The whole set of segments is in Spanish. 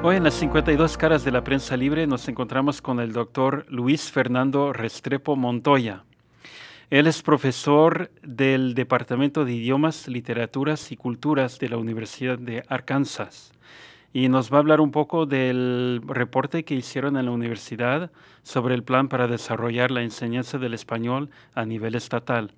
Hoy en las 52 caras de la prensa libre nos encontramos con el doctor Luis Fernando Restrepo Montoya. Él es profesor del Departamento de Idiomas, Literaturas y Culturas de la Universidad de Arkansas y nos va a hablar un poco del reporte que hicieron en la universidad sobre el plan para desarrollar la enseñanza del español a nivel estatal.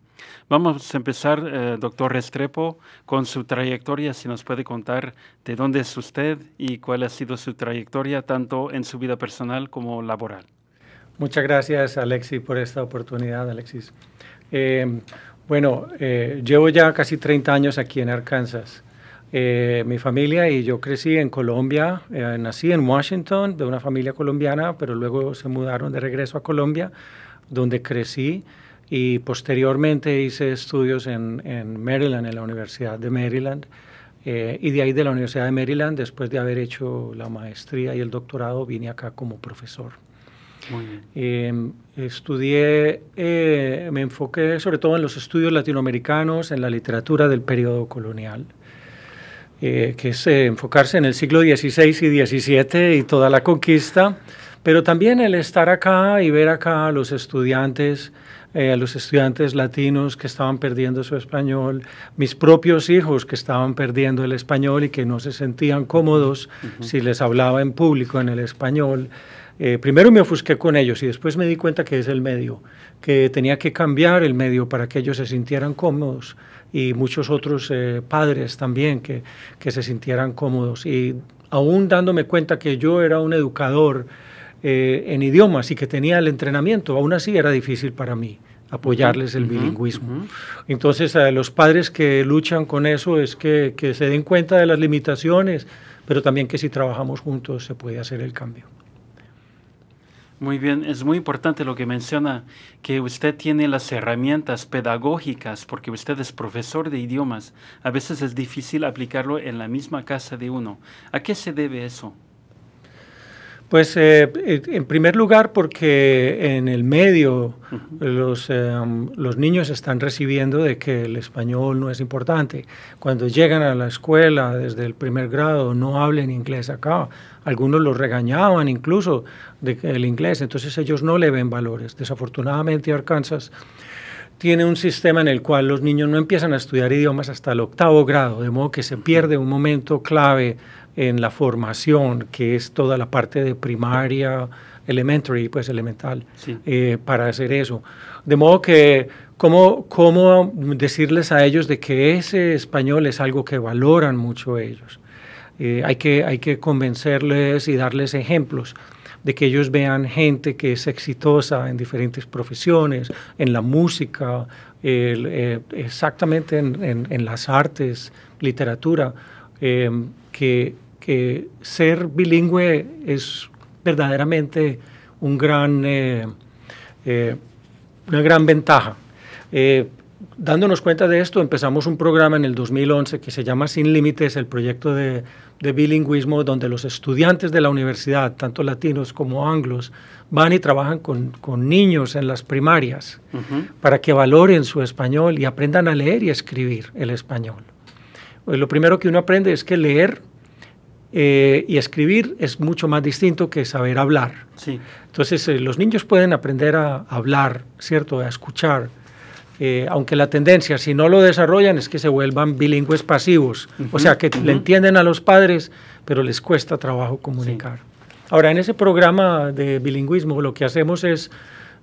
Vamos a empezar, eh, doctor Restrepo, con su trayectoria, si nos puede contar de dónde es usted y cuál ha sido su trayectoria, tanto en su vida personal como laboral. Muchas gracias, Alexis, por esta oportunidad, Alexis. Eh, bueno, eh, llevo ya casi 30 años aquí en Arkansas. mi familia y yo crecí en Colombia, nací en Washington de una familia colombiana, pero luego se mudaron de regreso a Colombia, donde crecí y posteriormente hice estudios en, en Maryland, en la Universidad de Maryland. Eh, y de ahí de la Universidad de Maryland, después de haber hecho la maestría y el doctorado, vine acá como profesor. Muy bien. Em, estudié, eh, me enfoqué sobre todo en los estudios latinoamericanos, en la literatura del periodo colonial, eh, que es enfocarse en el siglo XVI y XVII y toda la conquista, pero también el estar acá y ver acá a los estudiantes eh, a los estudiantes latinos que estaban perdiendo su español, mis propios hijos que estaban perdiendo el español y que no se sentían cómodos si les hablaba en público en el español. Eh, primero me ofusqué con ellos y después me di cuenta que es el medio, que tenía que cambiar el medio para que ellos se sintieran cómodos y muchos otros eh, padres también que, que, se sintieran cómodos. Y aún dándome cuenta que yo era un educador, eh, en idiomas y que tenía el entrenamiento, aún así era difícil para mí apoyarles el bilingüismo. Entonces, a eh, los padres que luchan con eso es que se den cuenta de las limitaciones, pero también que si trabajamos juntos se puede hacer el cambio. Muy bien, es muy importante lo que menciona, que usted tiene las herramientas pedagógicas, porque usted es profesor de idiomas. A veces es difícil aplicarlo en la misma casa de uno. ¿A qué se debe eso? Pues eh, eh, en primer lugar porque en el medio los, eh, los niños están recibiendo de que el español no es importante. Cuando llegan a la escuela desde el primer grado no hablen inglés acá. Algunos los regañaban incluso del el inglés, entonces ellos no le ven valores. Desafortunadamente Arkansas tiene un sistema en el cual los niños no empiezan a estudiar idiomas hasta el octavo grado, de modo que se pierde un momento clave en la formación, que es toda la parte de primaria, elementary, pues elemental, eh, para hacer eso. De modo que, ¿cómo, ¿cómo decirles a ellos de que ese español es algo que valoran mucho ellos? Eh, hay, que, hay que convencerles y darles ejemplos de que ellos vean gente que es exitosa en diferentes profesiones, en la música, eh, exactamente en, las artes, literatura, em, que, ser bilingüe es verdaderamente un gran, eh, eh, una gran ventaja. dándonos cuenta de esto, empezamos un programa en el 2011 que se llama Sin Límites, el proyecto de de bilingüismo donde los estudiantes de la universidad, tanto latinos como anglos, van y trabajan con, niños en las primarias para que valoren su español y aprendan a leer y escribir el español. Pues, lo primero que uno aprende es que leer eh, y escribir es mucho más distinto que saber hablar. Sí. Entonces eh, los niños pueden aprender a hablar, ¿cierto? A escuchar, eh, aunque la tendencia, si no lo desarrollan, es que se vuelvan bilingües pasivos, o sea, que le entienden a los padres, pero les cuesta trabajo comunicar. Ahora, en ese programa de bilingüismo lo que hacemos es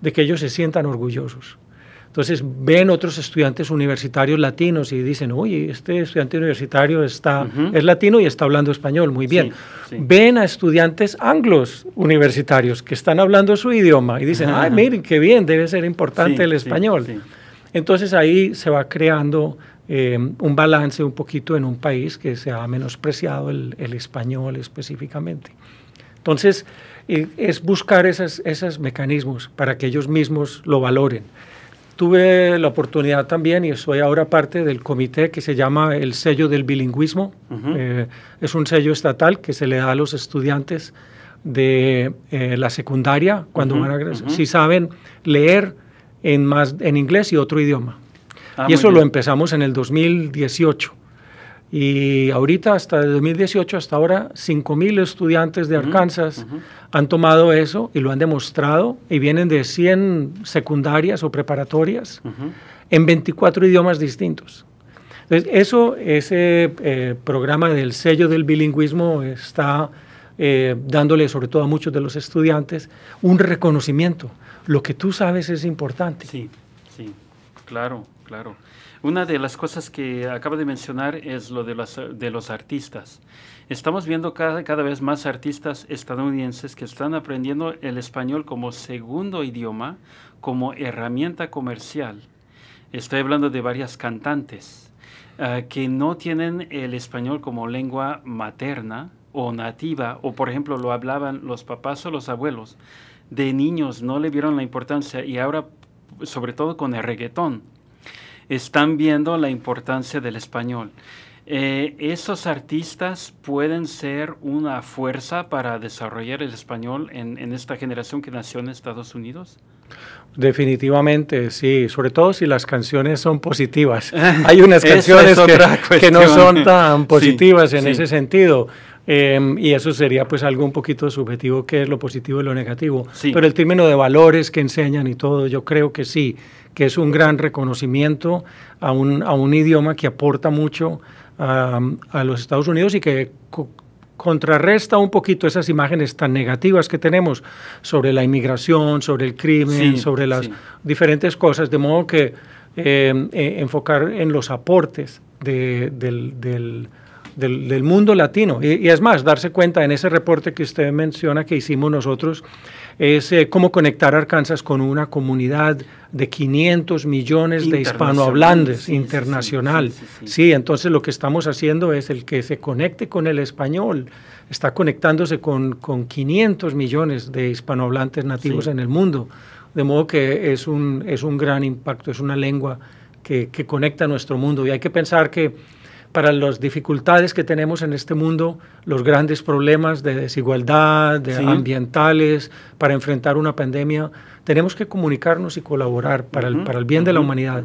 de que ellos se sientan orgullosos. Entonces ven otros estudiantes universitarios latinos y dicen, oye, este estudiante universitario está, es latino y está hablando español, muy bien. Ven a estudiantes anglos universitarios que están hablando su idioma y dicen, ay, miren, qué bien, debe ser importante el español. Entonces ahí se va creando eh, un balance un poquito en un país que se ha menospreciado el, español específicamente. Entonces, eh, es buscar esos mecanismos para que ellos mismos lo valoren. Tuve la oportunidad también y soy ahora parte del comité que se llama el sello del bilingüismo. Eh, es un sello estatal que se le da a los estudiantes de la secundaria cuando van a... Si saben leer, en, más, en inglés y otro idioma. Ah, y eso lo empezamos en el 2018. Y ahorita, hasta el 2018, hasta ahora, 5.000 estudiantes de Arkansas han tomado eso y lo han demostrado y vienen de 100 secundarias o preparatorias en 24 idiomas distintos. Entonces, eso, ese eh, programa del sello del bilingüismo está eh, dándole sobre todo a muchos de los estudiantes un reconocimiento. Lo que tú sabes es importante. Sí, sí, claro, claro. Una de las cosas que acaba de mencionar es lo de, los artistas. Estamos viendo cada, vez más artistas estadounidenses que están aprendiendo el español como segundo idioma, como herramienta comercial. Estoy hablando de varias cantantes ah, que no tienen el español como lengua materna, o nativa, o por ejemplo lo hablaban los papás o los abuelos, de niños no le vieron la importancia y ahora, sobre todo con el reggaetón, están viendo la importancia del español. Eh, esos artistas pueden ser una fuerza para desarrollar el español en, esta generación que nació en Estados Unidos? Definitivamente, sí, sobre todo si las canciones son positivas. Hay unas canciones que, no son tan positivas en ese sentido, Em, y eso sería pues algo un poquito subjetivo, que es lo positivo y lo negativo. Pero el término de valores que enseñan y todo, yo creo que sí, que es un gran reconocimiento a un, a un idioma que aporta mucho a, los Estados Unidos y que contrarresta un poquito esas imágenes tan negativas que tenemos sobre la inmigración, sobre el crimen, sobre las diferentes cosas, de modo que em, e, enfocar en los aportes de, del, del del, mundo latino. Y, es más, darse cuenta en ese reporte que usted menciona que hicimos nosotros, es eh, cómo conectar Arkansas con una comunidad de 500 millones de hispanohablantes internacional. Sí, entonces lo que estamos haciendo es el que se conecte con el español, está conectándose con, con 500 millones de hispanohablantes nativos en el mundo. De modo que es un, es un gran impacto, es una lengua que, que, conecta nuestro mundo. Y hay que pensar que para las dificultades que tenemos en este mundo, los grandes problemas de desigualdad, de ambientales, para enfrentar una pandemia, tenemos que comunicarnos y colaborar para, el, para el bien de la humanidad.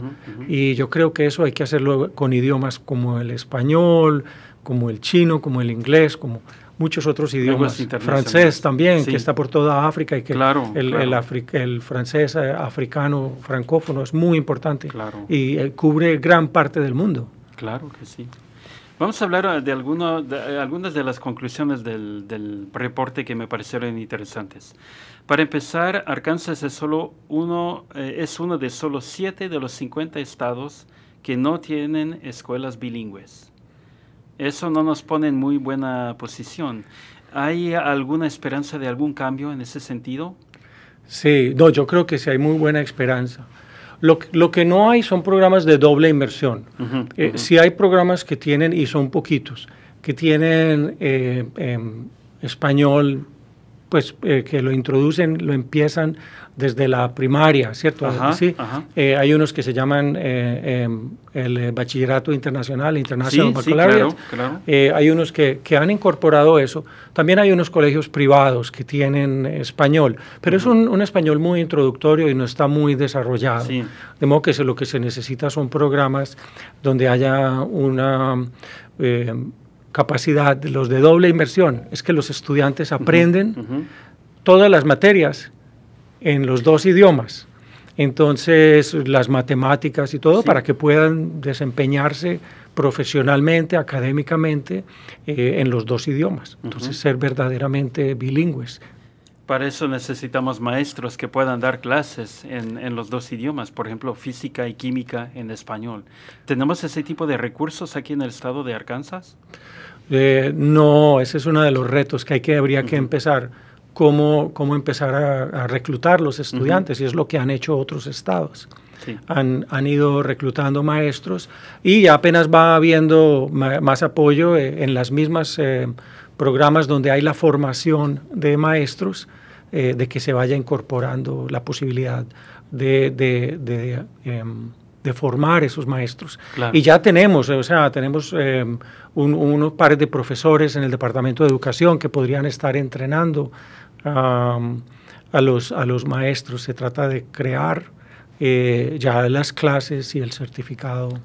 y yo creo que eso hay que hacerlo con idiomas como el español, como el chino, como el inglés, como muchos otros idiomas, francés también, que está por toda África y que el, El, francés eh, africano francófono es muy importante y eh, cubre gran parte del mundo. Claro que sí. Vamos a hablar eh, de, de eh, algunas de las conclusiones del, reporte que me parecieron interesantes. Para empezar, Arkansas es, solo uno, eh, es uno de solo siete de los 50 estados que no tienen escuelas bilingües. Eso no nos pone en muy buena posición. ¿Hay alguna esperanza de algún cambio en ese sentido? Sí, no, yo creo que sí hay muy buena esperanza. Lo, que no hay son programas de doble inversión. Eh, si hay programas que tienen, y son poquitos, que tienen eh, em, español, pues eh, que lo introducen, lo empiezan desde la primaria, ¿cierto? sí. Eh, hay unos que se llaman eh, em, el eh, Bachillerato Internacional, Internacional hay unos que, han incorporado eso. También hay unos colegios privados que tienen español, pero es un, español muy introductorio y no está muy desarrollado. De modo que lo que se necesita son programas donde haya una em, capacidad, los de doble inversión Es que los estudiantes aprenden todas las materias en los dos idiomas. Entonces, las matemáticas y todo para que puedan desempeñarse profesionalmente, académicamente, eh, en los dos idiomas. Entonces, ser verdaderamente bilingües. Para eso necesitamos maestros que puedan dar clases en, los dos idiomas, por ejemplo, física y química en español. ¿Tenemos ese tipo de recursos aquí en el estado de Arkansas? Eh, no, ese es uno de los retos que, hay que habría que empezar cómo, cómo empezar a, reclutar los estudiantes, y es lo que han hecho otros estados. Han, han, ido reclutando maestros y apenas va habiendo más apoyo eh, en las mismas eh, programas donde hay la formación de maestros, eh, de que se vaya incorporando la posibilidad de, de, de, em, formar esos maestros. Y ya tenemos, o sea, tenemos em, unos pares de profesores en el Departamento de Educación que podrían estar entrenando a, los, a los maestros, se trata de crear eh, ya las clases y el certificado.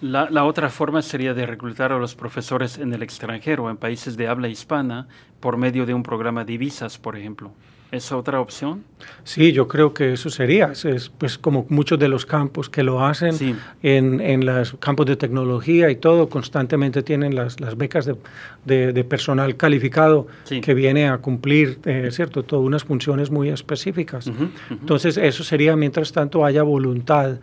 La, la, otra forma sería de reclutar a los profesores en el extranjero, en países de habla hispana, por medio de un programa de visas, por ejemplo. ¿Es otra opción? Sí, yo creo que eso sería. Es, pues como muchos de los campos que lo hacen en, los campos de tecnología y todo, constantemente tienen las, becas de, personal calificado que viene a cumplir, eh, ¿cierto? Todas unas funciones muy específicas. Entonces, eso sería mientras tanto haya voluntad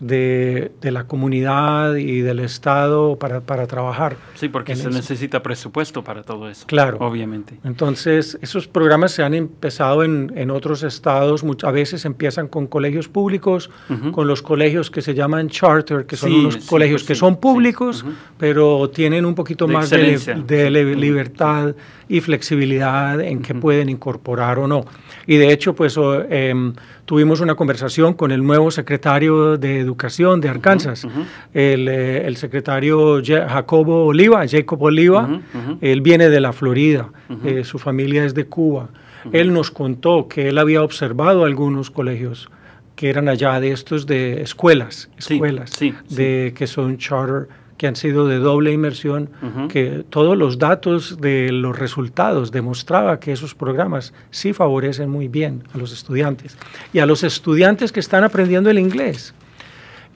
de, la comunidad y del Estado para, trabajar. Sí, porque se necesita presupuesto para todo eso. Claro. Obviamente. Entonces, esos programas se han empezado en, otros estados, muchas veces empiezan con colegios públicos, con los colegios que se llaman charter, que son unos colegios pues que son públicos, pero tienen un poquito más de, libertad y flexibilidad en que pueden incorporar o no. Y de hecho, pues em, tuvimos una conversación con el nuevo secretario de Educación de Arkansas, eh, El, secretario Jacobo Oliva, Jacob Oliva, él viene de la Florida, eh, su familia es de Cuba. Él nos contó que él había observado algunos colegios que eran allá de estos de escuelas, escuelas de que son charter que han sido de doble inmersión, que todos los datos de los resultados demostraba que esos programas sí favorecen muy bien a los estudiantes y a los estudiantes que están aprendiendo el inglés.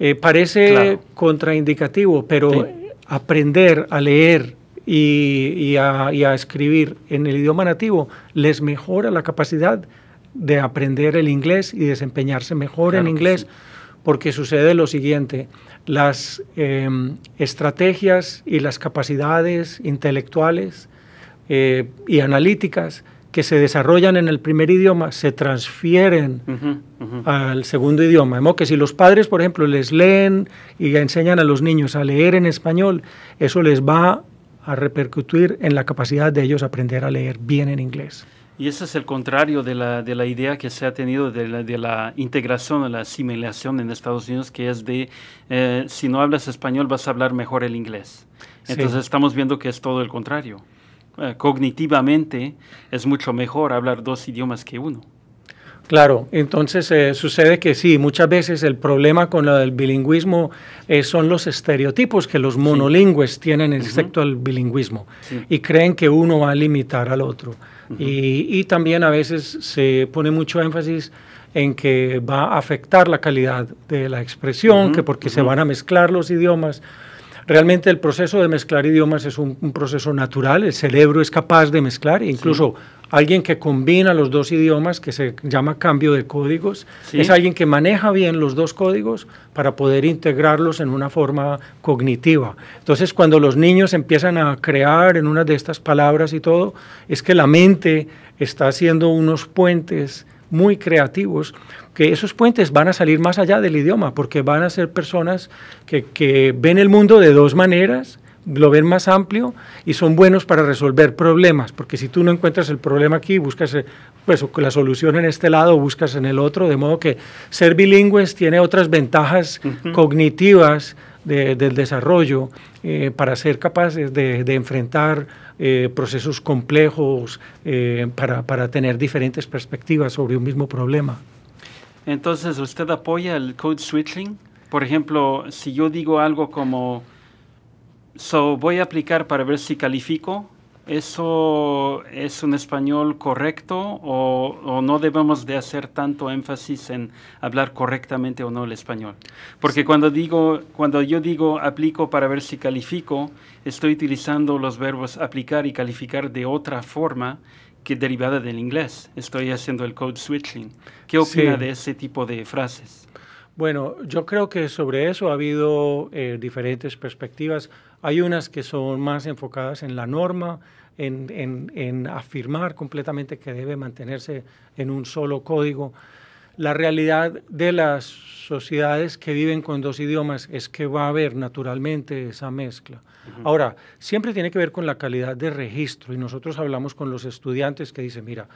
Eh, parece contraindicativo, pero aprender a leer y, a, escribir en el idioma nativo les mejora la capacidad de aprender el inglés y desempeñarse mejor en inglés, porque sucede lo siguiente, las em, estrategias y las capacidades intelectuales eh, y analíticas que se desarrollan en el primer idioma se transfieren al segundo idioma. Que si los padres, por ejemplo, les leen y enseñan a los niños a leer en español, eso les va a repercutir en la capacidad de ellos aprender a leer bien en inglés. Y ese es el contrario de la, de la idea que se ha tenido de la, integración, de la asimilación en Estados Unidos, que es de eh, si no hablas español vas a hablar mejor el inglés. Entonces estamos viendo que es todo el contrario. Eh, cognitivamente es mucho mejor hablar dos idiomas que uno. Claro, entonces eh, sucede que sí, muchas veces el problema con el bilingüismo eh, son los estereotipos que los monolingües tienen en respecto al bilingüismo y creen que uno va a limitar al otro. y, también a veces se pone mucho énfasis en que va a afectar la calidad de la expresión, que porque se van a mezclar los idiomas, Realmente el proceso de mezclar idiomas es un, proceso natural, el cerebro es capaz de mezclar, incluso alguien que combina los dos idiomas, que se llama cambio de códigos, es alguien que maneja bien los dos códigos para poder integrarlos en una forma cognitiva. Entonces, cuando los niños empiezan a crear en una de estas palabras y todo, es que la mente está haciendo unos puentes muy creativos, que esos puentes van a salir más allá del idioma, porque van a ser personas que, ven el mundo de dos maneras, lo ven más amplio y son buenos para resolver problemas, porque si tú no encuentras el problema aquí, buscas eh, pues, la solución en este lado, buscas en el otro, de modo que ser bilingües tiene otras ventajas cognitivas del desarrollo eh, para ser capaces de, enfrentar eh, procesos complejos, eh, para, para tener diferentes perspectivas sobre un mismo problema. Entonces, ¿usted apoya el code switching? Por ejemplo, si yo digo algo como, so voy a aplicar para ver si califico, ¿Eso es un español correcto o, no debemos de hacer tanto énfasis en hablar correctamente o no el español? Porque cuando, digo, cuando yo digo aplico para ver si califico, estoy utilizando los verbos aplicar y calificar de otra forma que derivada del inglés. Estoy haciendo el code switching. ¿Qué opina de ese tipo de frases? Bueno, yo creo que sobre eso ha habido eh, diferentes perspectivas. Hay unas que son más enfocadas en la norma, en, afirmar completamente que debe mantenerse en un solo código. La realidad de las sociedades que viven con dos idiomas es que va a haber naturalmente esa mezcla. Ahora, siempre tiene que ver con la calidad de registro y nosotros hablamos con los estudiantes que dicen, mira,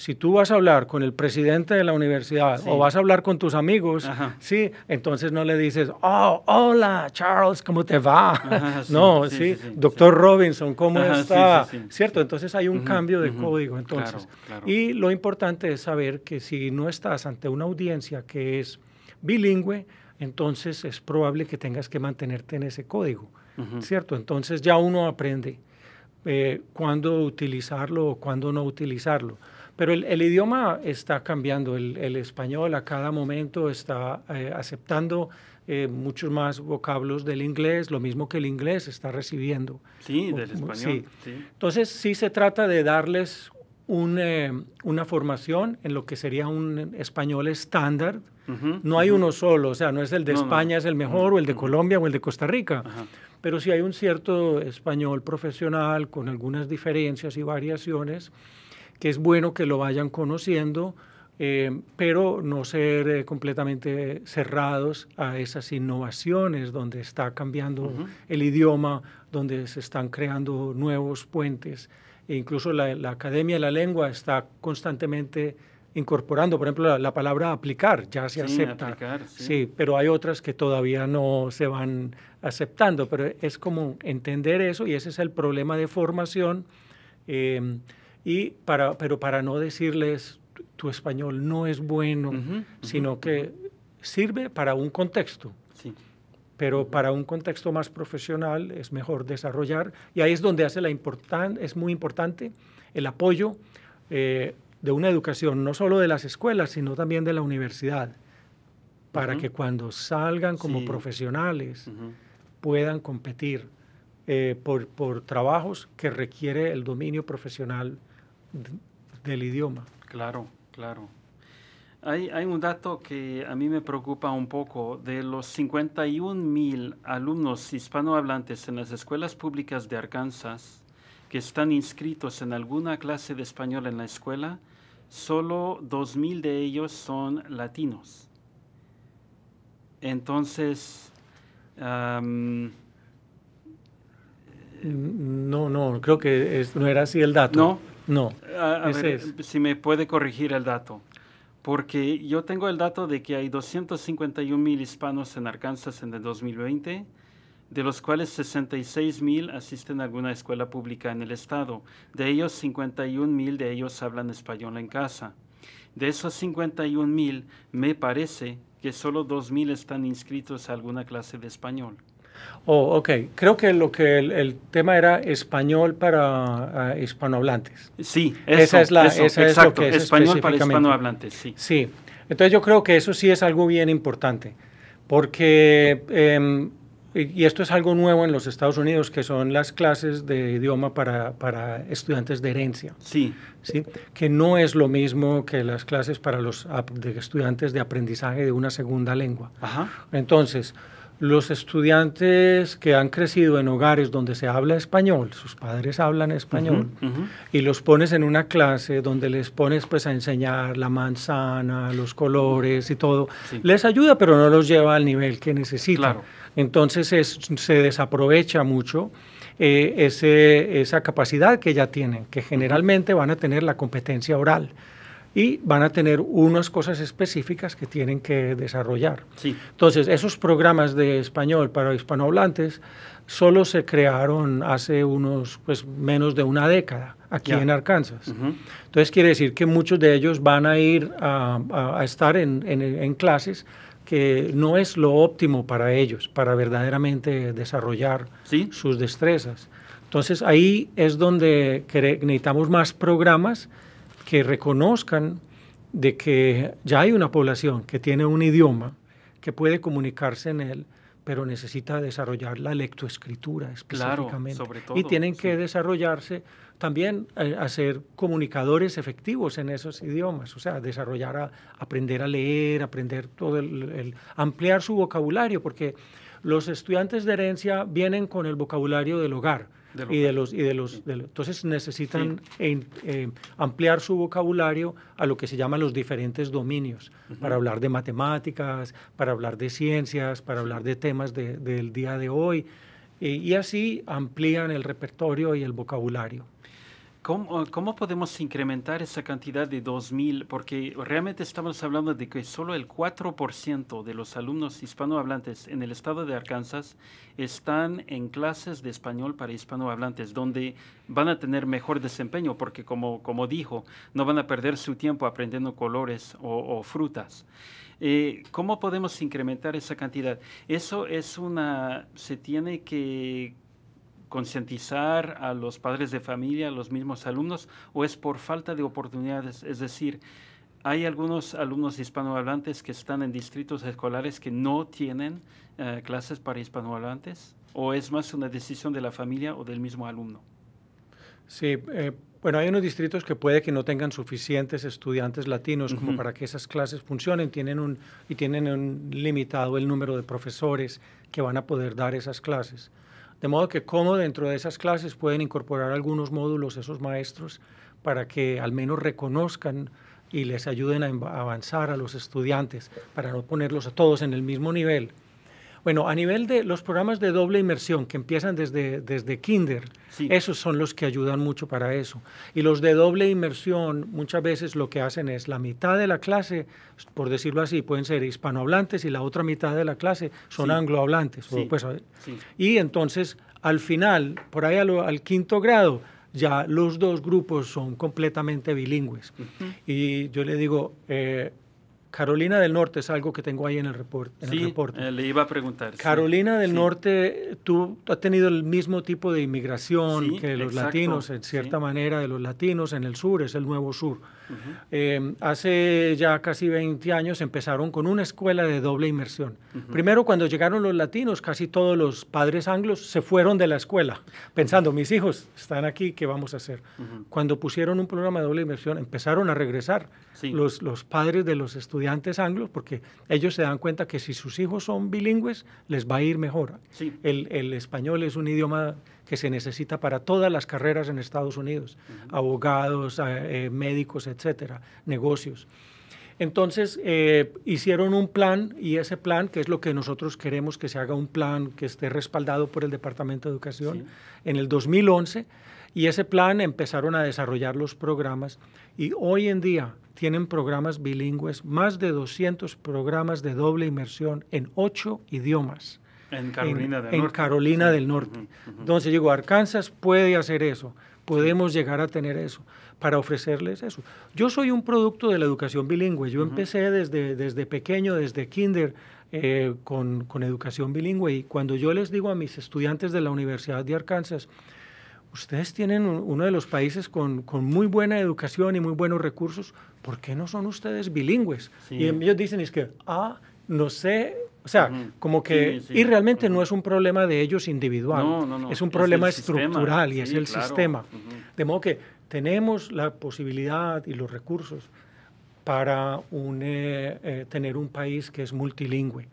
si tú vas a hablar con el presidente de la universidad o vas a hablar con tus amigos, sí, entonces no le dices, oh, hola Charles, ¿cómo te va? no, sí, doctor Robinson, ¿cómo está? ¿Cierto? Entonces hay un cambio de código. Entonces. Y lo importante es saber que si no estás ante una audiencia que es bilingüe, entonces es probable que tengas que mantenerte en ese código, ¿cierto? Entonces ya uno aprende eh, cuándo utilizarlo o cuándo no utilizarlo. Pero el, idioma está cambiando, el, español a cada momento está eh, aceptando eh, muchos más vocablos del inglés, lo mismo que el inglés está recibiendo. Sí, del español. Entonces sí se trata de darles eh, una formación en lo que sería un español estándar. no hay uno solo, o sea, no es el de España es el mejor, o el de Colombia, o el de Costa Rica. Pero sí hay un cierto español profesional con algunas diferencias y variaciones que es bueno que lo vayan conociendo, eh, pero no ser eh, completamente cerrados a esas innovaciones donde está cambiando el idioma, donde se están creando nuevos puentes. E incluso la, Academia de la Lengua está constantemente incorporando, por ejemplo, la, palabra aplicar, ya se acepta. sí. pero hay otras que todavía no se van aceptando, pero es como entender eso y ese es el problema de formación. Eh, y para, pero para no decirles tu español no es bueno, sino que sirve para un contexto. Pero para un contexto más profesional es mejor desarrollar y ahí es donde hace la importan es muy importante el apoyo eh, de una educación, no solo de las escuelas, sino también de la universidad, para que cuando salgan como profesionales puedan competir eh, por, por trabajos que requiere el dominio profesional del idioma. Claro, claro. Hay, un dato que a mí me preocupa un poco. De los 51 mil alumnos hispanohablantes en las escuelas públicas de Arkansas que están inscritos en alguna clase de español en la escuela, solo 2 mil de ellos son latinos. Entonces, no, no, creo que no era así el dato. No, no. A, ver, si me puede corregir el dato. Porque yo tengo el dato de que hay 251 mil hispanos en Arkansas en el 2020, de los cuales 66 mil asisten a alguna escuela pública en el estado. De ellos, 51 mil de ellos hablan español en casa. De esos 51 mil, me parece que solo dos mil están inscritos a alguna clase de español. Oh, ok. Creo que lo que el, tema era español para eh, hispanohablantes. Sí, eso, esa es la, exacto, español para hispanohablantes, sí. Sí. Entonces yo creo que eso sí es algo bien importante, porque em, y esto es algo nuevo en los Estados Unidos, que son las clases de idioma para, estudiantes de herencia. Sí. sí. Que no es lo mismo que las clases para los estudiantes de aprendizaje de una segunda lengua. Ajá. Entonces, los estudiantes que han crecido en hogares donde se habla español, sus padres hablan español, y los pones en una clase donde les pones pues a enseñar la manzana, los colores y todo, les ayuda pero no los lleva al nivel que necesitan. Entonces se desaprovecha mucho eh, esa capacidad que ya tienen, que generalmente van a tener la competencia oral y van a tener unas cosas específicas que tienen que desarrollar. Entonces, esos programas de español para hispanohablantes solo se crearon hace unos, pues, menos de una década aquí en Arkansas. Entonces, quiere decir que muchos de ellos van a ir a, estar en, clases que no es lo óptimo para ellos, para verdaderamente desarrollar sus destrezas. Entonces ahí es donde necesitamos más programas que reconozcan de que ya hay una población que tiene un idioma, que puede comunicarse en él, pero necesita desarrollar la lectoescritura específicamente. y tienen que desarrollarse también, eh, a ser comunicadores efectivos en esos idiomas, o sea, desarrollar, a, aprender a leer, aprender todo el, ampliar su vocabulario, porque los estudiantes de herencia vienen con el vocabulario del hogar y de los y de los, entonces necesitan em, ampliar su vocabulario a lo que se llama los diferentes dominios para hablar de matemáticas para hablar de ciencias para hablar de temas del día de hoy y así amplían el repertorio y el vocabulario Ah, ¿Cómo, podemos incrementar esa cantidad de 2.000? Porque realmente estamos hablando de que solo el 4% de los alumnos hispanohablantes en el estado de Arkansas están en clases de español para hispanohablantes, donde van a tener mejor desempeño, porque como, como dijo, no van a perder su tiempo aprendiendo colores o, frutas. Eh, ¿Cómo podemos incrementar esa cantidad? Eso es una, se tiene que concientizar a los padres de familia, a los mismos alumnos, o es por falta de oportunidades? Es decir, hay algunos alumnos hispanohablantes que están en distritos escolares que no tienen eh, clases para hispanohablantes, o es más una decisión de la familia o del mismo alumno? Sí, eh, bueno, hay unos distritos que puede que no tengan suficientes estudiantes latinos como para que esas clases funcionen, tienen un, y tienen un limitado el número de profesores que van a poder dar esas clases. De modo que cómo dentro de esas clases pueden incorporar algunos módulos esos maestros para que al menos reconozcan y les ayuden a avanzar a los estudiantes, para no ponerlos a todos en el mismo nivel. Bueno, a nivel de los programas de doble inmersión que empiezan desde, desde kinder, esos son los que ayudan mucho para eso. Y los de doble inmersión muchas veces lo que hacen es la mitad de la clase, por decirlo así, pueden ser hispanohablantes y la otra mitad de la clase son anglohablantes. Pues, y entonces, al final, por ahí al, quinto grado, ya los dos grupos son completamente bilingües. Y yo le digo, eh, Carolina del Norte es algo que tengo ahí en el, report, sí, eh, le iba a preguntar. Carolina del Norte, tú has tenido el mismo tipo de inmigración que los latinos, en cierta manera, de los latinos en el sur, es el nuevo sur. Em, hace ya casi 20 años empezaron con una escuela de doble inmersión. Primero, cuando llegaron los latinos, casi todos los padres anglos se fueron de la escuela, pensando, mis hijos están aquí, ¿qué vamos a hacer? Cuando pusieron un programa de doble inmersión, empezaron a regresar los, los padres de los estudiantes estudiantes anglos porque ellos se dan cuenta que si sus hijos son bilingües les va a ir mejor. El, español es un idioma que se necesita para todas las carreras en Estados Unidos, abogados, eh, eh, médicos, etcétera, negocios. Entonces eh, hicieron un plan y ese plan, que es lo que nosotros queremos que se haga un plan que esté respaldado por el Departamento de Educación, en el 2011, y ese plan empezaron a desarrollar los programas y hoy en día tienen programas bilingües, más de 200 programas de doble inmersión en ocho idiomas. En Carolina del del en Norte. Carolina del Norte. Entonces digo, Arkansas puede hacer eso, podemos llegar a tener eso, para ofrecerles eso. Yo soy un producto de la educación bilingüe, yo empecé desde, desde pequeño, desde kinder, eh, con, con educación bilingüe y cuando yo les digo a mis estudiantes de la Universidad de Arkansas, ustedes tienen uno de los países con, con, muy buena educación y muy buenos recursos, ¿por qué no son ustedes bilingües? Y ellos dicen, es que, ah, no sé, o sea, como que, y realmente no es un problema de ellos individual, es un problema estructural y es el sistema. De modo que tenemos la posibilidad y los recursos para un, eh, tener un país que es multilingüe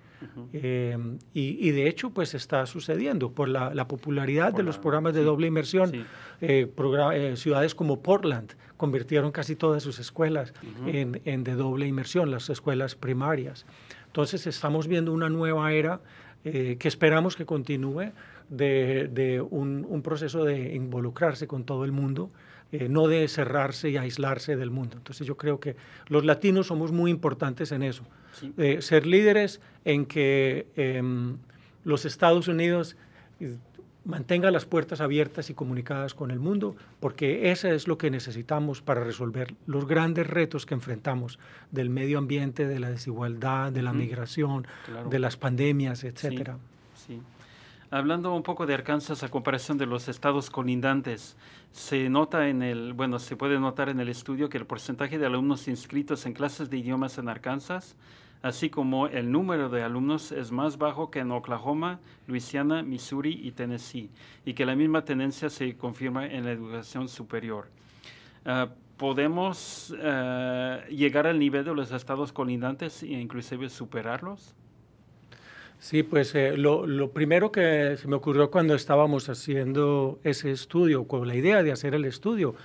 eh, y, de hecho, pues está sucediendo por la, popularidad de los programas de doble inmersión. Eh, eh, ciudades como Portland convirtieron casi todas sus escuelas en, de doble inmersión, las escuelas primarias. Entonces estamos viendo una nueva era que esperamos que continúe de, un, un, proceso de involucrarse con todo el mundo eh, no de cerrarse y aislarse del mundo. Entonces yo creo que los latinos somos muy importantes en eso. Eh, ser líderes en que em, los Estados Unidos eh, mantenga las puertas abiertas y comunicadas con el mundo, porque eso es lo que necesitamos para resolver los grandes retos que enfrentamos del medio ambiente, de la desigualdad, de la migración, de las pandemias, etcétera. Hablando un poco de Arkansas a comparación de los estados colindantes, se nota en el, bueno, se puede notar en el estudio que el porcentaje de alumnos inscritos en clases de idiomas en Arkansas, así como el número de alumnos es más bajo que en Oklahoma, Luisiana, Missouri y Tennessee, y que la misma tendencia se confirma en la educación superior. Ah, ¿Podemos ah, llegar al nivel de los estados colindantes e inclusive superarlos? Sí, pues eh, lo, primero que se me ocurrió cuando estábamos haciendo ese estudio, con la idea de hacer el estudio,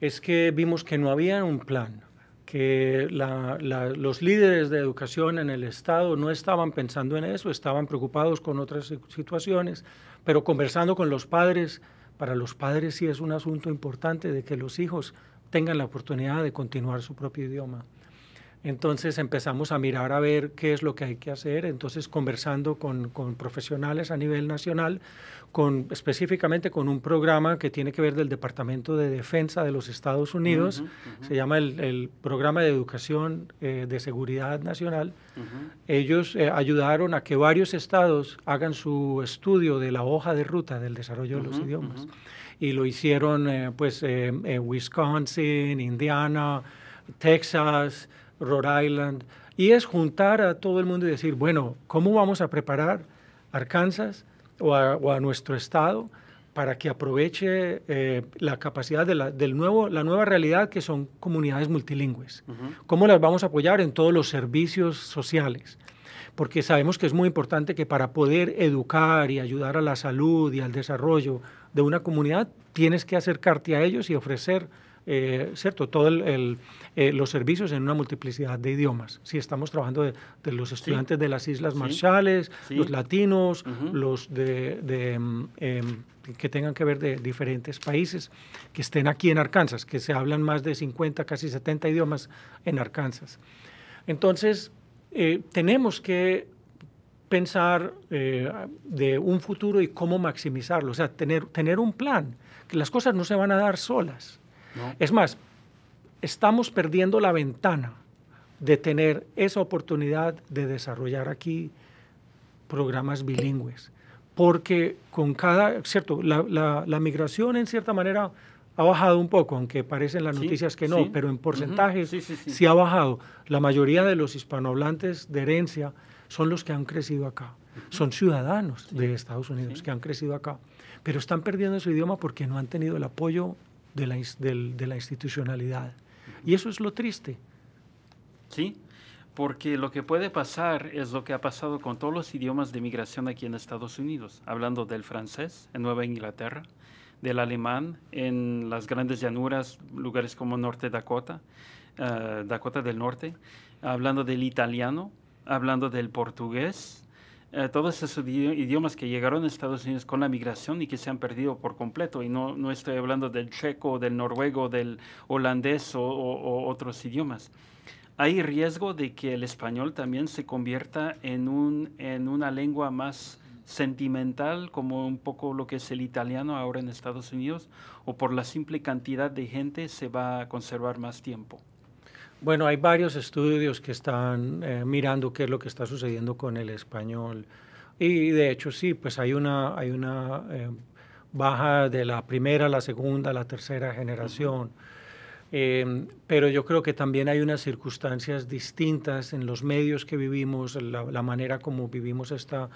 es que vimos que no había un plan, que los líderes de educación en el Estado no estaban pensando en eso, estaban preocupados con otras situaciones, pero conversando con los padres, para los padres sí es un asunto importante de que los hijos tengan la oportunidad de continuar su propio idioma. Entonces empezamos a mirar a ver qué es lo que hay que hacer, entonces conversando con, profesionales a nivel nacional, con, específicamente con un programa que tiene que ver del Departamento de Defensa de los Estados Unidos, se llama el, Programa de Educación eh, de Seguridad Nacional. Ellos eh, ayudaron a que varios estados hagan su estudio de la hoja de ruta del desarrollo de los idiomas. Y lo hicieron eh, pues, pues Wisconsin, Indiana, Texas, Rhode Island, y es juntar a todo el mundo y decir, bueno, ¿cómo vamos a preparar Arkansas o a, nuestro estado para que aproveche eh, la capacidad de la, del nuevo, la nueva realidad que son comunidades multilingües? ¿Cómo las vamos a apoyar en todos los servicios sociales? Porque sabemos que es muy importante que para poder educar y ayudar a la salud y al desarrollo de una comunidad, tienes que acercarte a ellos y ofrecer eh, ¿cierto? Todos eh, los servicios en una multiplicidad de idiomas. Si estamos trabajando de, los estudiantes de las Islas Marshalles, los latinos, los de, mm, em, que tengan que ver de diferentes países, que estén aquí en Arkansas, que se hablan más de 50, casi 70 idiomas en Arkansas. Entonces, eh, tenemos que pensar de un futuro y cómo maximizarlo, o sea, tener, tener un plan, que las cosas no se van a dar solas. Es más, estamos perdiendo la ventana de tener esa oportunidad de desarrollar aquí programas bilingües, porque con cada, cierto, la, migración en cierta manera ha bajado un poco, aunque parecen las noticias que no, pero en porcentajes sí, ha bajado. La mayoría de los hispanohablantes de herencia son los que han crecido acá, son ciudadanos de Estados Unidos que han crecido acá, pero están perdiendo su idioma porque no han tenido el apoyo de la, institucionalidad. Y eso es lo triste. Sí, porque lo que puede pasar es lo que ha pasado con todos los idiomas de migración aquí en Estados Unidos, hablando del francés en Nueva Inglaterra, del alemán en las grandes llanuras, lugares como Norte Dakota, eh, Dakota del Norte, hablando del italiano, hablando del portugués, eh, todos esos idiomas que llegaron a Estados Unidos con la migración y que se han perdido por completo. Y no, estoy hablando del checo, del noruego, del holandés o, otros idiomas. Hay riesgo de que el español también se convierta en, un, en una lengua más sentimental, como un poco lo que es el italiano ahora en Estados Unidos, o por la simple cantidad de gente se va a conservar más tiempo. Bueno, hay varios estudios que están eh, mirando qué es lo que está sucediendo con el español. Y de hecho sí, pues hay una, hay una eh, baja de la primera, la segunda, la tercera generación. Eh, pero yo creo que también hay unas circunstancias distintas en los medios que vivimos, la, manera como vivimos esta,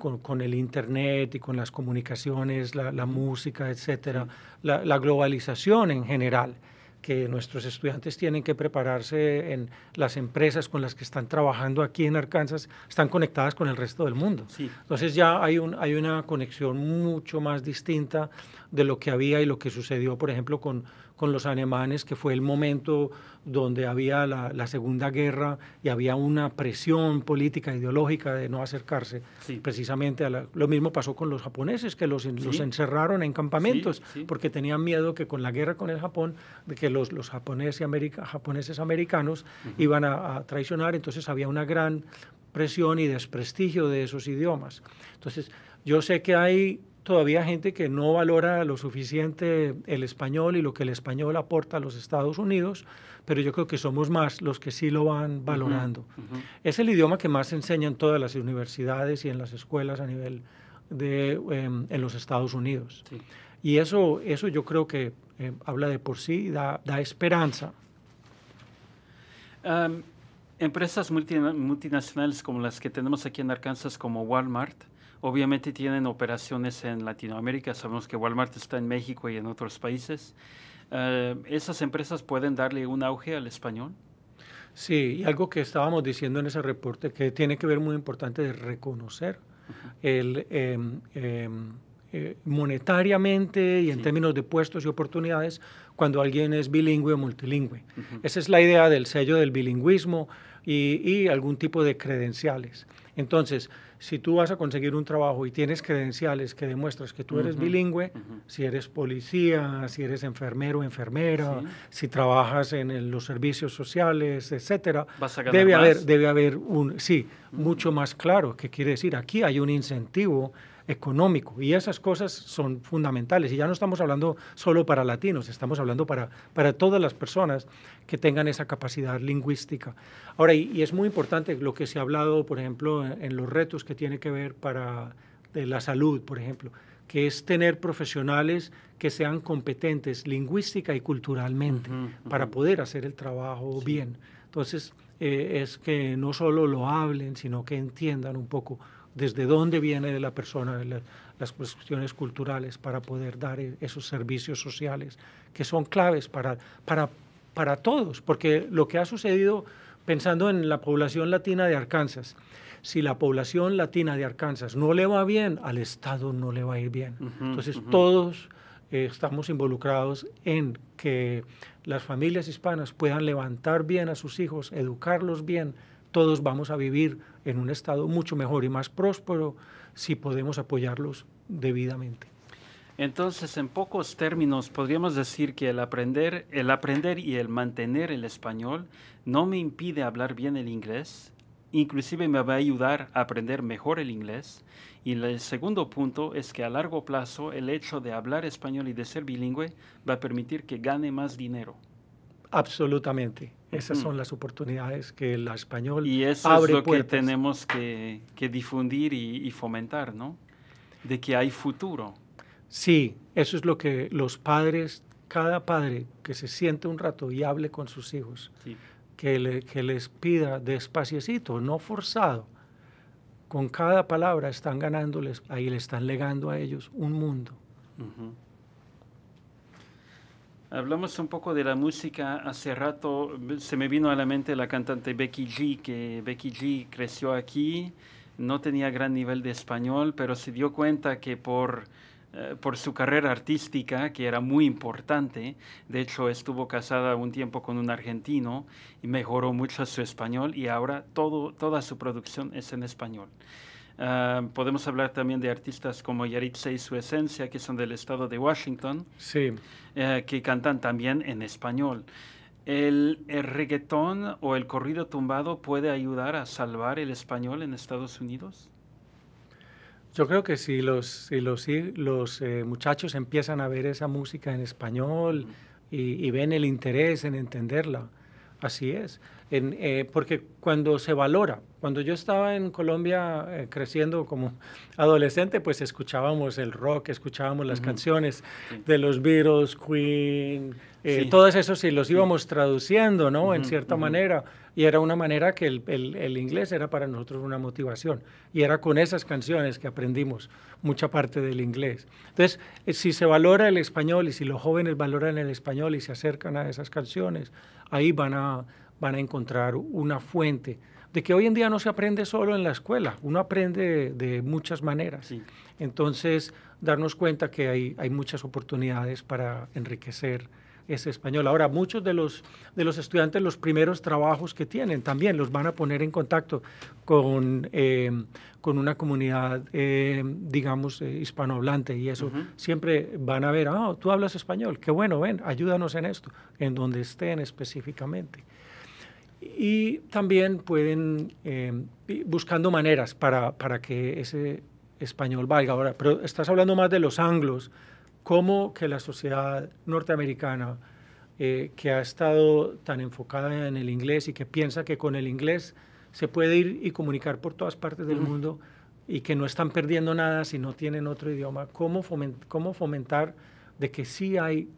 con, el Internet y con las comunicaciones, la, música, etcétera, la, globalización en general que nuestros estudiantes tienen que prepararse en las empresas con las que están trabajando aquí en Arkansas, están conectadas con el resto del mundo. Entonces ya hay, un, hay una conexión mucho más distinta de lo que había y lo que sucedió, por ejemplo, con, con los alemanes, que fue el momento donde había la, Segunda Guerra y había una presión política, ideológica de no acercarse precisamente a la, Lo mismo pasó con los japoneses, que los, los encerraron en campamentos porque tenían miedo que con la guerra con el Japón, de que los, los japoneses, americanos iban a traicionar, entonces había una gran presión y desprestigio de esos idiomas. Entonces, yo sé que hay todavía gente que no valora lo suficiente el español y lo que el español aporta a los Estados Unidos, pero yo creo que somos más los que sí lo van valorando. Es el idioma que más se enseña en todas las universidades y en las escuelas a nivel de em, en los Estados Unidos. Y eso, eso yo creo que em, habla de por sí, da, da esperanza. empresas multinacionales como las que tenemos aquí en Arkansas, como Walmart, Obviamente tienen operaciones en Latinoamérica, sabemos que Walmart está en México y en otros países. Eh, ¿Esas empresas pueden darle un auge al español? Sí, y algo que estábamos diciendo en ese reporte que tiene que ver muy importante es reconocer el, em, em, eh, monetariamente y en términos de puestos y oportunidades cuando alguien es bilingüe o multilingüe. Esa es la idea del sello del bilingüismo y algún tipo de credenciales. Entonces, si tú vas a conseguir un trabajo y tienes credenciales que demuestras que tú eres bilingüe, si eres policía, si eres enfermero, enfermera, si trabajas en los servicios sociales, etcétera, debe haber debe haber un sí, mucho más claro, que quiere decir, aquí hay un incentivo económico. Y esas cosas son fundamentales. Y ya no estamos hablando solo para latinos, estamos hablando para, para todas las personas que tengan esa capacidad lingüística. Ahora, y, es muy importante lo que se ha hablado, por ejemplo, en, los retos que tiene que ver para de la salud, por ejemplo que es tener profesionales que sean competentes lingüística y culturalmente para poder hacer el trabajo bien. Entonces, eh, es que no solo lo hablen, sino que entiendan un poco desde dónde viene la persona, las cuestiones culturales para poder dar e, esos servicios sociales que son claves para, para, para todos, porque lo que ha sucedido pensando en la población latina de Arkansas, si la población latina de Arkansas no le va bien, al Estado no le va a ir bien. Entonces todos eh, estamos involucrados en que las familias hispanas puedan levantar bien a sus hijos, educarlos bien, todos vamos a vivir en un estado mucho mejor y más próspero si podemos apoyarlos debidamente. Entonces, en pocos términos, podríamos decir que el aprender, el aprender y el mantener el español no me impide hablar bien el inglés, inclusive me va a ayudar a aprender mejor el inglés. Y el segundo punto es que a largo plazo el hecho de hablar español y de ser bilingüe va a permitir que gane más dinero. Absolutamente. Esas mm. son las oportunidades que la español Y eso es lo que tenemos que, difundir y, fomentar, ¿no? De que hay futuro. Sí, eso es lo que los padres, cada padre que se siente un rato y hable con sus hijos, que, le, que les pida despaciecito, no forzado, con cada palabra están ganándoles, ahí le están legando a ellos un mundo. Ajá. Hablamos un poco de la música. Hace rato se me vino a la mente la cantante Becky G, que Becky G creció aquí, no tenía gran nivel de español, pero se dio cuenta que por eh, su carrera artística, que era muy importante. De hecho, estuvo casada un tiempo con un argentino y mejoró mucho su español y ahora toda su producción es en español. Ah, podemos hablar también de artistas como Yaritza y su esencia, que son del estado de Washington, sí. Eh, que cantan también en español. El, reggaetón o el corrido tumbado puede ayudar a salvar el español en Estados Unidos? Yo creo que si los, si los, los eh, muchachos empiezan a ver esa música en español y, ven el interés en entenderla, así es. Eh, porque cuando se valora, cuando yo estaba en Colombia eh, creciendo como adolescente, pues escuchábamos el rock, escuchábamos las canciones de los Beatles, Queen, eh, todos esos y los íbamos traduciendo, ¿no? en cierta manera. Y era una manera que el, el, inglés era para nosotros una motivación. Y era con esas canciones que aprendimos mucha parte del inglés. Entonces, si se valora el español y si los jóvenes valoran el español y se acercan a esas canciones, ahí van a, van a encontrar una fuente de que hoy en día no se aprende solo en la escuela, uno aprende de, muchas maneras. Entonces, darnos cuenta que hay, hay muchas oportunidades para enriquecer ese español. Ahora, muchos de los, de los estudiantes, los primeros trabajos que tienen también los van a poner en contacto con, em, con una comunidad, em, digamos, eh, hispanohablante y eso. Siempre van a ver, ah, tú hablas español, qué bueno, ven, ayúdanos en esto, en donde estén específicamente y también pueden eh, buscando maneras para, para, que ese español valga. Ahora, pero estás hablando más de los anglos, cómo que la sociedad norteamericana, eh, que ha estado tan enfocada en el inglés y que piensa que con el inglés se puede ir y comunicar por todas partes del mundo y que no están perdiendo nada si no tienen otro idioma, cómo, cómo fomentar de que sí hay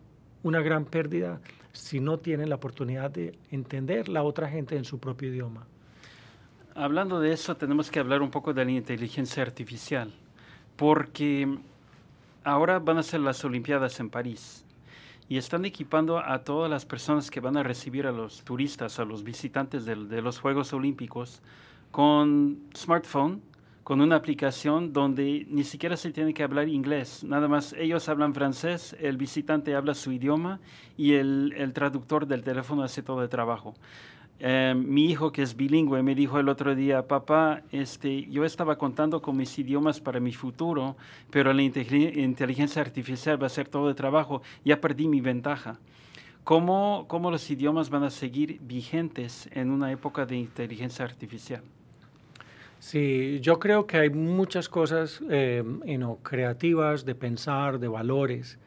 una gran pérdida si no tienen la oportunidad de entender la otra gente en su propio idioma. Hablando de eso, tenemos que hablar un poco de la inteligencia artificial, porque ahora van a ser las Olimpiadas en París y están equipando a todas las personas que van a recibir a los turistas, a los visitantes de, los Juegos Olímpicos, con smartphone con una aplicación donde ni siquiera se tiene que hablar inglés, nada más ellos hablan francés, el visitante habla su idioma y el, traductor del teléfono hace todo el trabajo. Eh, mi hijo que es bilingüe me dijo el otro día, papá, este, yo estaba contando con mis idiomas para mi futuro, pero la inteligencia artificial va a hacer todo el trabajo, ya perdí mi ventaja. ¿Cómo, cómo los idiomas van a seguir vigentes en una época de inteligencia artificial? Sí, yo creo que hay muchas cosas eh, creativas de pensar, de valores,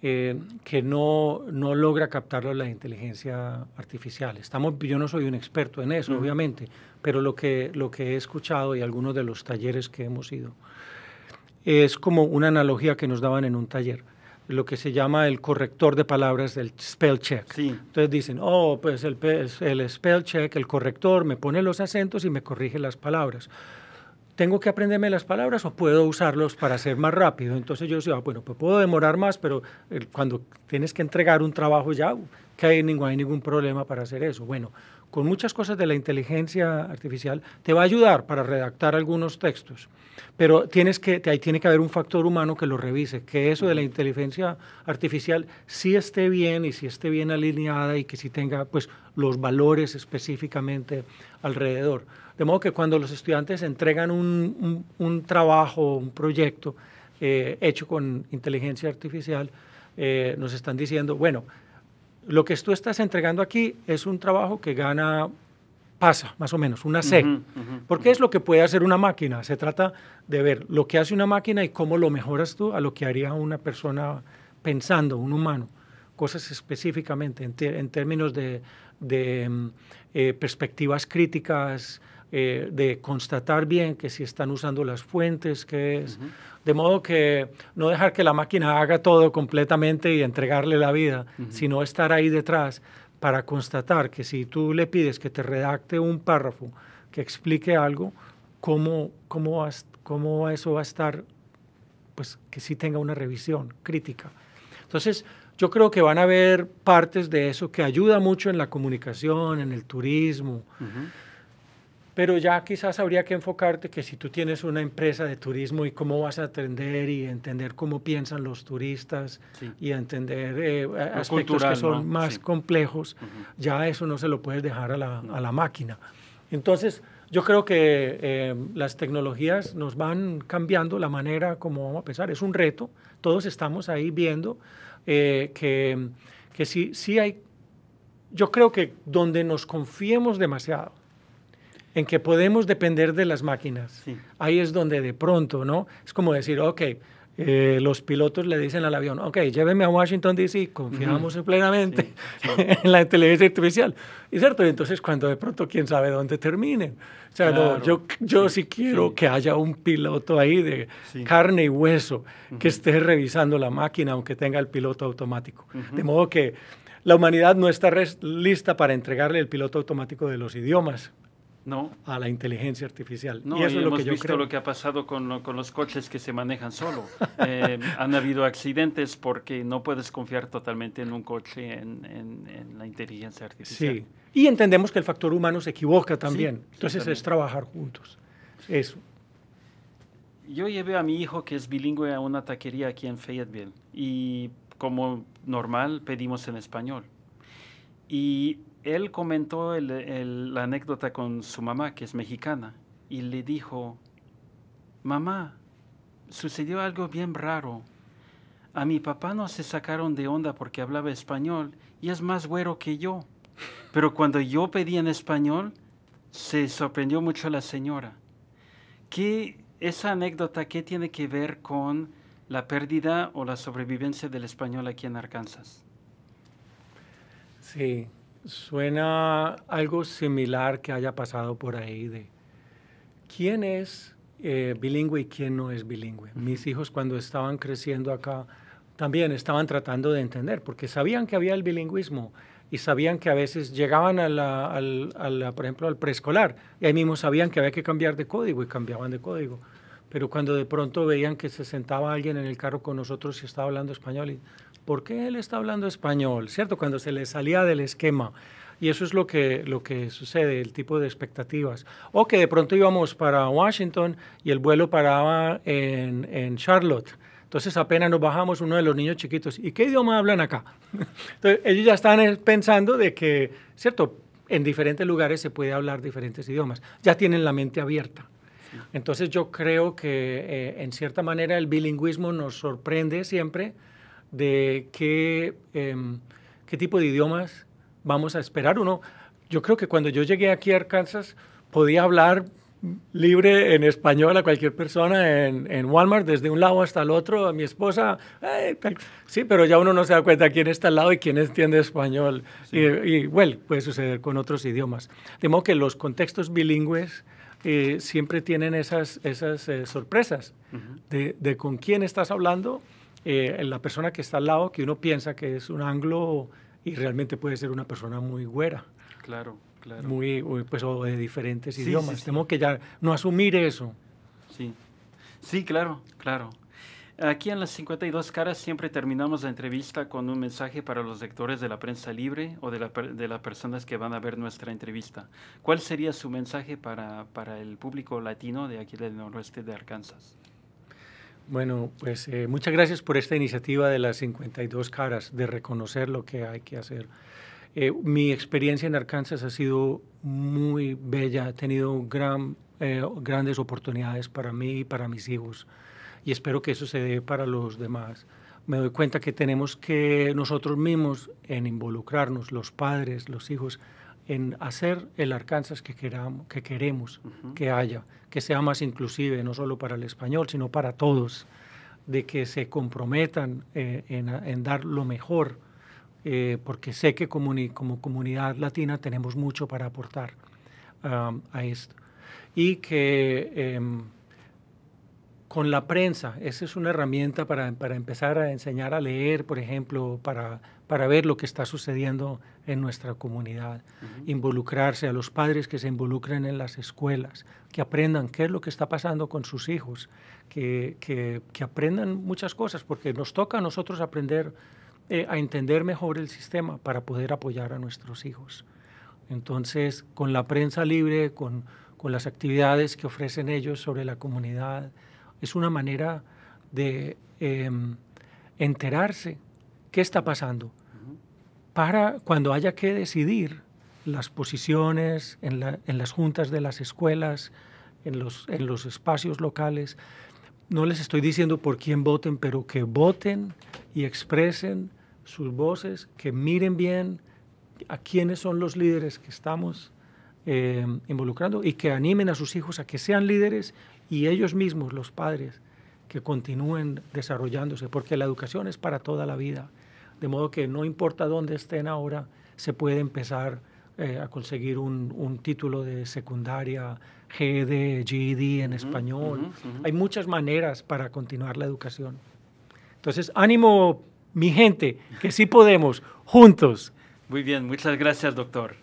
eh, que no, logra captarlo la inteligencia artificial. Estamos, yo no soy un experto en eso, obviamente, pero lo que, lo que he escuchado y algunos de los talleres que hemos ido es como una analogía que nos daban en un taller lo que se llama el corrector de palabras, el spell check. Entonces dicen, oh, pues el, spell check, el corrector, me pone los acentos y me corrige las palabras. ¿Tengo que aprenderme las palabras o puedo usarlos para ser más rápido? Entonces yo digo, ah, bueno, pues puedo demorar más, pero eh, cuando tienes que entregar un trabajo ya, uh, que hay, hay ningún problema para hacer eso. Bueno, con muchas cosas de la inteligencia artificial, te va a ayudar para redactar algunos textos, pero tienes que, ahí tiene que haber un factor humano que lo revise, que eso de la inteligencia artificial sí esté bien y sí esté bien alineada y que sí tenga pues, los valores específicamente alrededor. De modo que cuando los estudiantes entregan un, trabajo, un proyecto eh, hecho con inteligencia artificial, eh, nos están diciendo, bueno, lo que tú estás entregando aquí es un trabajo que gana pasa, más o menos, una C. porque es lo que puede hacer una máquina. Se trata de ver lo que hace una máquina y cómo lo mejoras tú a lo que haría una persona pensando, un humano. Cosas específicamente en, términos de, mm, eh, perspectivas críticas, eh, de constatar bien que si están usando las fuentes, que es. De modo que no dejar que la máquina haga todo completamente y entregarle la vida, sino estar ahí detrás para constatar que si tú le pides que te redacte un párrafo que explique algo, cómo, cómo, cómo eso va a estar, pues que sí tenga una revisión crítica. Entonces, yo creo que van a haber partes de eso que ayuda mucho en la comunicación, en el turismo pero ya quizás habría que enfocarte que si tú tienes una empresa de turismo y cómo vas a atender y entender cómo piensan los turistas y entender eh, aspectos que son más complejos, ya eso no se lo puedes dejar a la, a la máquina. Entonces, yo creo que eh, las tecnologías nos van cambiando la manera como vamos a pensar. Es un reto. Todos estamos ahí viendo eh, que, que sí, sí hay... Yo creo que donde nos confiemos demasiado, en que podemos depender de las máquinas. Ahí es donde de pronto, ¿no? Es como decir, ok, eh, los pilotos le dicen al avión, ok, lléveme a Washington, D.C., confiamos plenamente en la inteligencia artificial. Y cierto, entonces cuando de pronto, quién sabe dónde terminen. O sea, yo, yo sí, quiero que haya un piloto ahí de carne y hueso que esté revisando la máquina, aunque tenga el piloto automático. De modo que la humanidad no está lista para entregarle el piloto automático de los idiomas no. a la inteligencia artificial. No, y eso es lo que visto lo que ha pasado con, los coches que se manejan solo. Eh, han habido accidentes porque no puedes confiar totalmente en un coche, en, la inteligencia artificial. Sí, y entendemos que el factor humano se equivoca también. Entonces es trabajar juntos. Eso. Yo llevé a mi hijo, que es bilingüe, a una taquería aquí en Fayetteville. Y como normal, pedimos en español. Y él comentó la anécdota con su mamá, que es mexicana, y le dijo, mamá, sucedió algo bien raro. A mi papá no se sacaron de onda porque hablaba español y es más güero que yo. Pero cuando yo pedí en español, se sorprendió mucho la señora. ¿Qué, esa anécdota, qué tiene que ver con la pérdida o la sobrevivencia del español aquí en Arkansas? Sí, Suena algo similar que haya pasado por ahí de quién es eh, bilingüe y quién no es bilingüe. Mis hijos cuando estaban creciendo acá también estaban tratando de entender, porque sabían que había el bilingüismo y sabían que a veces llegaban a por ejemplo, al preescolar y ahí mismo sabían que había que cambiar de código y cambiaban de código. Pero cuando de pronto veían que se sentaba alguien en el carro con nosotros y estaba hablando español y ¿por qué él está hablando español? ¿Cierto? Cuando se le salía del esquema. Y eso es lo que, lo que sucede, el tipo de expectativas. O que de pronto íbamos para Washington y el vuelo paraba en, en Charlotte. Entonces apenas nos bajamos uno de los niños chiquitos. ¿Y qué idioma hablan acá? Entonces ellos ya están eh, pensando de que, ¿cierto? En diferentes lugares se puede hablar diferentes idiomas. Ya tienen la mente abierta. Entonces yo creo que eh, en cierta manera el bilingüismo nos sorprende siempre de em, qué, tipo de idiomas vamos a esperar. Uno, yo creo que cuando yo llegué aquí a Arkansas podía hablar libre en español a cualquier persona en, Walmart, desde un lado hasta el otro, a mi esposa, sí, pero ya uno no se da cuenta quién está al lado y quién entiende español. Y, bueno, puede suceder con otros idiomas. De modo que los contextos bilingües eh, siempre tienen esas, esas eh, sorpresas de con quién estás hablando eh, la persona que está al lado, que uno piensa que es un anglo y realmente puede ser una persona muy güera. Claro, claro. Muy, pues, o de diferentes idiomas. Tenemos que ya no asumir eso. Sí, sí, claro, claro. Aquí en las 52 caras siempre terminamos la entrevista con un mensaje para los lectores de la prensa libre o de, de las personas que van a ver nuestra entrevista. ¿Cuál sería su mensaje para, para el público latino de aquí del noroeste de Arkansas? Bueno, pues eh, muchas gracias por esta iniciativa de las 52 caras, de reconocer lo que hay que hacer. Eh, mi experiencia en Arkansas ha sido muy bella, ha tenido gran, eh, grandes oportunidades para mí y para mis hijos, y espero que eso se dé para los demás. Me doy cuenta que tenemos que nosotros mismos en involucrarnos, los padres, los hijos, en hacer el Arkansas que, queramos, que queremos que haya, que sea más inclusive, no solo para el español, sino para todos, de que se comprometan eh, en, dar lo mejor, eh, porque sé que como comunidad latina tenemos mucho para aportar um, a esto. Y que... Em, con la prensa. Esa es una herramienta para, empezar a enseñar a leer, por ejemplo, para, ver lo que está sucediendo en nuestra comunidad. Involucrarse a los padres que se involucren en las escuelas, que aprendan qué es lo que está pasando con sus hijos, que, aprendan muchas cosas, porque nos toca a nosotros aprender eh, a entender mejor el sistema para poder apoyar a nuestros hijos. Entonces, con la prensa libre, con las actividades que ofrecen ellos sobre la comunidad, es una manera de em, enterarse qué está pasando para cuando haya que decidir las posiciones en, las juntas de las escuelas, en los, en los espacios locales. No les estoy diciendo por quién voten, pero que voten y expresen sus voces, que miren bien a quiénes son los líderes que estamos em, involucrando y que animen a sus hijos a que sean líderes y ellos mismos, los padres, que continúen desarrollándose, porque la educación es para toda la vida, de modo que no importa dónde estén ahora, se puede empezar eh, a conseguir un, título de secundaria, GED, GED en español. Hay muchas maneras para continuar la educación. Entonces, ánimo, mi gente, que sí podemos, juntos. Muy bien, muchas gracias, doctor.